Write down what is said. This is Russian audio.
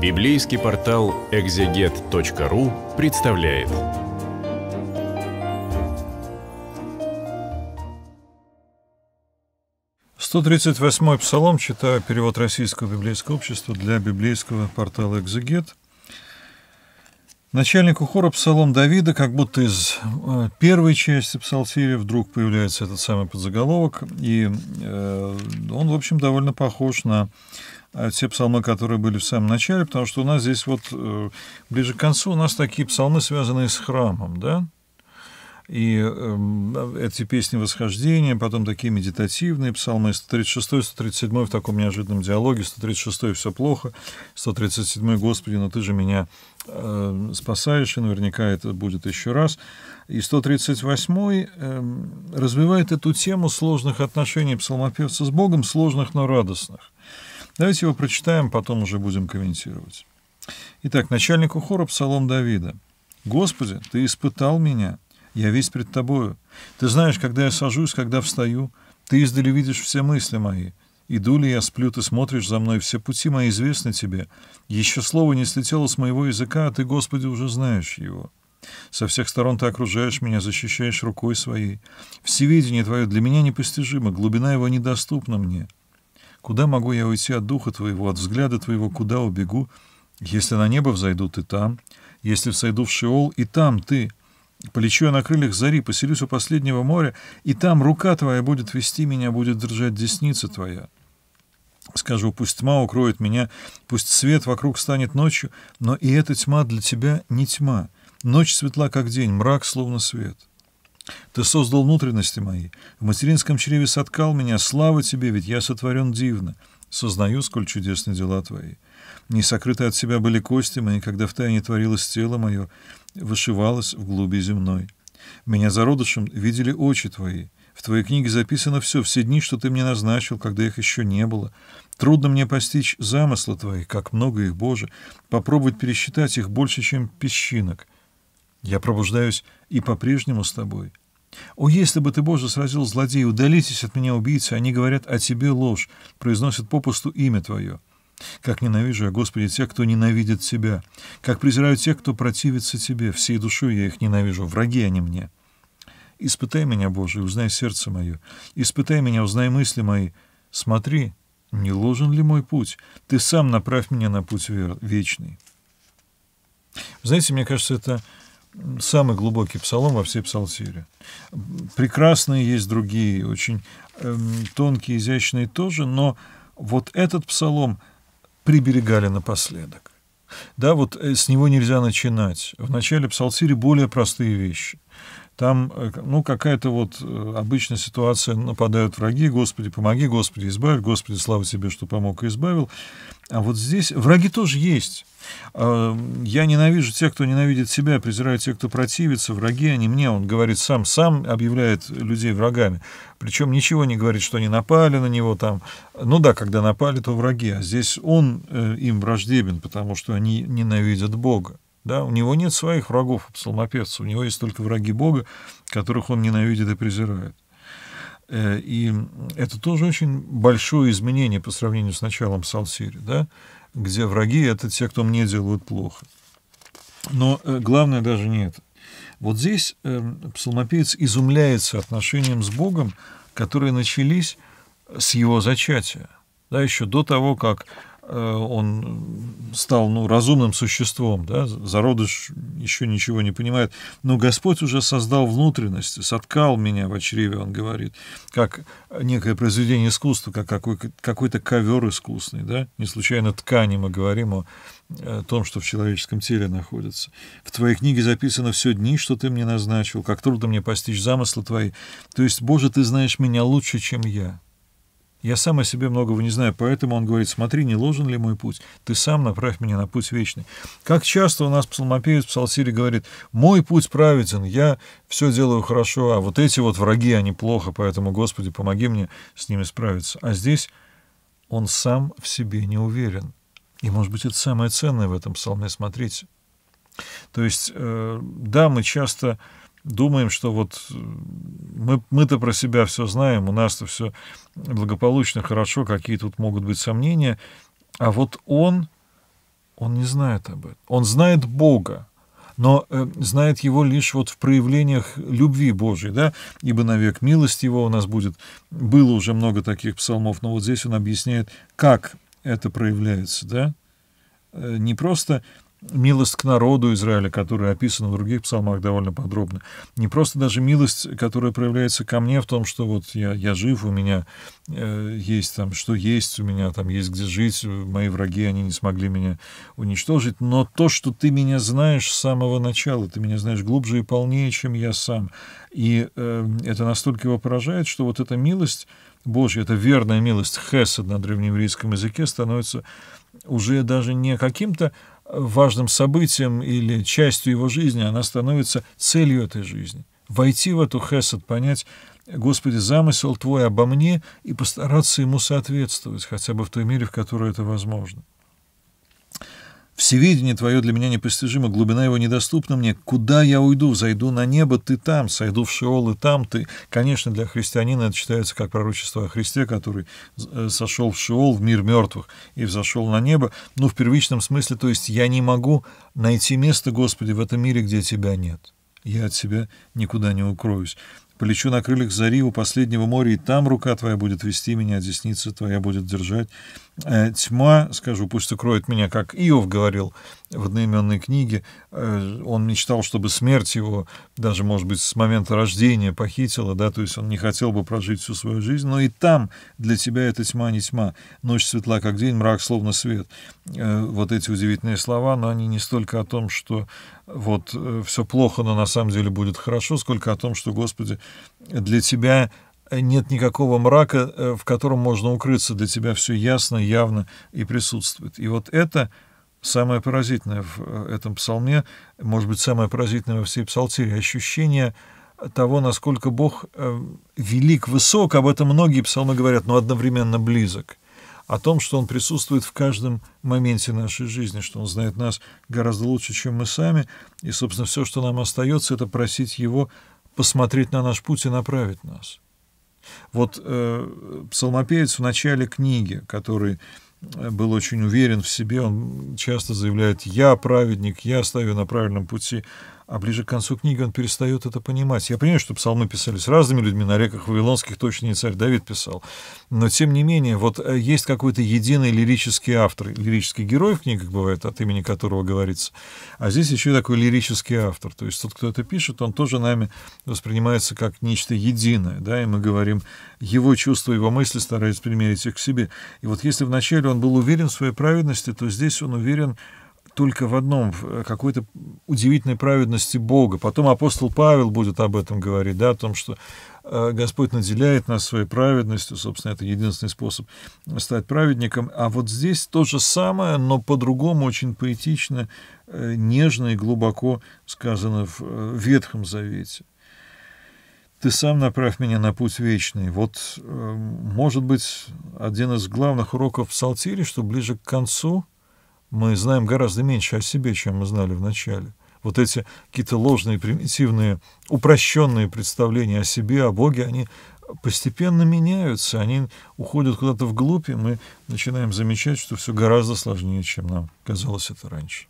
Библейский портал экзегет.ру представляет. Сто тридцать восьмой псалом читаю перевод Российского библейского общества для библейского портала «Экзегет». Начальнику хора псалом Давида, как будто из э, первой части псалтири вдруг появляется этот самый подзаголовок, и э, он, в общем, довольно похож на Э, те псалмы, которые были в самом начале, потому что у нас здесь вот э, ближе к концу у нас такие псалмы, связанные с храмом, да? И э, эти песни восхождения, потом такие медитативные псалмы 136, 137 в таком неожиданном диалоге, 136 все плохо, 137 Господи, но ты же меня э, спасаешь, и наверняка это будет еще раз. И 138 э, эм, развивает эту тему сложных отношений псалмопевца с Богом, сложных, но радостных. Давайте его прочитаем, потом уже будем комментировать. Итак, начальнику хора Псалом Давида. «Господи, Ты испытал меня, я весь пред Тобою. Ты знаешь, когда я сажусь, когда встаю, Ты издали видишь все мысли мои. Иду ли я, сплю, Ты смотришь за мной, все пути мои известны Тебе. Еще слово не слетело с моего языка, а Ты, Господи, уже знаешь его». Со всех сторон ты окружаешь меня, защищаешь рукой своей. Всеведение твое для меня непостижимо, глубина его недоступна мне. Куда могу я уйти от духа твоего, от взгляда твоего, куда убегу? Если на небо взойду, ты там. Если сойду в Шеол, и там ты. Полечу я на крыльях зари, поселюсь у последнего моря, и там рука твоя будет вести меня, будет держать десница твоя. Скажу, пусть тьма укроет меня, пусть свет вокруг станет ночью, но и эта тьма для тебя не тьма. Ночь светла, как день, мрак, словно свет. Ты создал внутренности мои, в материнском чреве соткал меня, слава тебе, ведь я сотворен дивно. Сознаю, сколь чудесны дела твои. Не сокрыты от себя были кости мои, когда в втайне творилось тело мое, вышивалось в глуби земной. Меня зародышем видели очи твои. В твоей книге записано все, все дни, что ты мне назначил, когда их еще не было. Трудно мне постичь замысла твои, как много их, Боже, попробовать пересчитать их больше, чем песчинок. Я пробуждаюсь и по-прежнему с тобой. О, если бы ты, Боже, сразил злодея, удалитесь от меня, убийцы, они говорят о тебе ложь, произносят попусту имя твое. Как ненавижу я, Господи, тех, кто ненавидит тебя, как презираю тех, кто противится тебе, всей душой я их ненавижу, враги они мне. Испытай меня, Боже, узнай сердце мое, испытай меня, узнай мысли мои, смотри, не ложен ли мой путь, ты сам направь меня на путь вечный. Знаете, мне кажется, это самый глубокий псалом во всей псалтире, Прекрасные есть другие, очень эм, тонкие, изящные тоже, но вот этот псалом приберегали напоследок. Да, вот э, с него нельзя начинать. В начале псалсири более простые вещи. Там, э, ну, какая-то вот э, обычная ситуация, нападают враги, Господи, помоги, Господи, избавь, Господи, слава тебе, что помог и избавил. А вот здесь враги тоже есть. А, я ненавижу тех, кто ненавидит себя, презираю тех, кто противится, враги они мне, он говорит сам, сам объявляет людей врагами. Причем ничего не говорит, что они напали на него там. Ну да, когда напали, то враги, а здесь он э, им враждебен, потому что они ненавидят Бога. Да, у него нет своих врагов, у псалмопевца, у него есть только враги Бога, которых он ненавидит и презирает. Э, и это тоже очень большое изменение по сравнению с началом Псалсири, да, где враги — это те, кто мне делают плохо. Но э, главное даже не это. Вот здесь э, псалмопевец изумляется отношениям с Богом, которые начались с его зачатия. Да, еще до того, как Э, он стал ну, разумным существом, да, зародыш еще ничего не понимает, но Господь уже создал внутренность, соткал меня в очреве, он говорит, как некое произведение искусства, как какой-то ковер искусный, да, не случайно ткани мы говорим о, о том, что в человеческом теле находится. В твоей книге записано все дни, что ты мне назначил, как трудно мне постичь замыслы твои, то есть, Боже, ты знаешь меня лучше, чем я, я сам о себе многого не знаю, поэтому он говорит, смотри, не ложен ли мой путь, ты сам направь меня на путь вечный. Как часто у нас псалмопевец в Псалсире говорит, мой путь праведен, я все делаю хорошо, а вот эти вот враги, они плохо, поэтому, Господи, помоги мне с ними справиться. А здесь он сам в себе не уверен. И, может быть, это самое ценное в этом псалме, смотрите. То есть, э, да, мы часто думаем, что вот э, мы, мы-то про себя все знаем, у нас-то все благополучно, хорошо, какие тут могут быть сомнения, а вот он, он не знает об этом. Он знает Бога, но э, знает его лишь вот в проявлениях любви Божьей, да, ибо навек милость его у нас будет. Было уже много таких псалмов, но вот здесь он объясняет, как это проявляется, да, э, не просто милость к народу Израиля, которая описана в других псалмах довольно подробно, не просто даже милость, которая проявляется ко мне в том, что вот я, я жив, у меня э, есть там, что есть у меня, там есть где жить, мои враги, они не смогли меня уничтожить, но то, что ты меня знаешь с самого начала, ты меня знаешь глубже и полнее, чем я сам, и э, это настолько его поражает, что вот эта милость Божья, эта верная милость хесед на древнееврейском языке становится уже даже не каким-то важным событием или частью его жизни, она становится целью этой жизни. Войти в эту хесед, понять, Господи, замысел Твой обо мне и постараться ему соответствовать, хотя бы в той мере, в которой это возможно. Всевидение твое для меня непостижимо, глубина его недоступна мне. Куда я уйду? Зайду на небо, ты там, сойду в Шеол, и там ты. Конечно, для христианина это считается как пророчество о Христе, который э, сошел в Шеол, в мир мертвых, и взошел на небо. Но ну, в первичном смысле, то есть я не могу найти место, Господи, в этом мире, где тебя нет. Я от себя никуда не укроюсь. Полечу на крыльях зари у последнего моря, и там рука твоя будет вести меня, а десница твоя будет держать. Э, тьма, скажу, пусть укроет меня, как Иов говорил в одноименной книге. Э, он мечтал, чтобы смерть его, даже, может быть, с момента рождения похитила, да, то есть он не хотел бы прожить всю свою жизнь, но и там для тебя эта тьма не тьма. Ночь светла, как день, мрак, словно свет. Э, вот эти удивительные слова, но они не столько о том, что вот э, все плохо, но на самом деле будет хорошо, сколько о том, что, Господи, для Тебя нет никакого мрака, э, в котором можно укрыться, для Тебя все ясно, явно и присутствует. И вот это самое поразительное в э, этом псалме, может быть, самое поразительное во всей псалтире, ощущение того, насколько Бог велик, высок, об этом многие псалмы говорят, но одновременно близок о том, что он присутствует в каждом моменте нашей жизни, что он знает нас гораздо лучше, чем мы сами, и, собственно, все, что нам остается, это просить его посмотреть на наш путь и направить нас. Вот э, псалмопевец в начале книги, который э, был очень уверен в себе, он часто заявляет «я праведник, я стою на правильном пути», а ближе к концу книги он перестает это понимать. Я понимаю, что псалмы писались разными людьми, на реках Вавилонских точно не царь Давид писал. Но, тем не менее, вот э, есть какой-то единый лирический автор, лирический герой в книгах бывает, от имени которого говорится. А здесь еще такой лирический автор. То есть тот, кто это пишет, он тоже нами воспринимается как нечто единое. Да? И мы говорим, его чувства, его мысли стараются примерить их к себе. И вот если вначале он был уверен в своей праведности, то здесь он уверен только в одном, в э, какой-то удивительной праведности Бога. Потом апостол Павел будет об этом говорить, да, о том, что э, Господь наделяет нас своей праведностью, собственно, это единственный способ стать праведником. А вот здесь то же самое, но по-другому очень поэтично, э, нежно и глубоко сказано в Ветхом Завете. Ты сам направь меня на путь вечный. Вот, может быть, один из главных уроков в Псалтире, что ближе к концу мы знаем гораздо меньше о себе, чем мы знали вначале. Вот эти какие-то ложные, примитивные, упрощенные представления о себе, о Боге, они постепенно меняются, они уходят куда-то вглубь, и мы начинаем замечать, что все гораздо сложнее, чем нам казалось это раньше.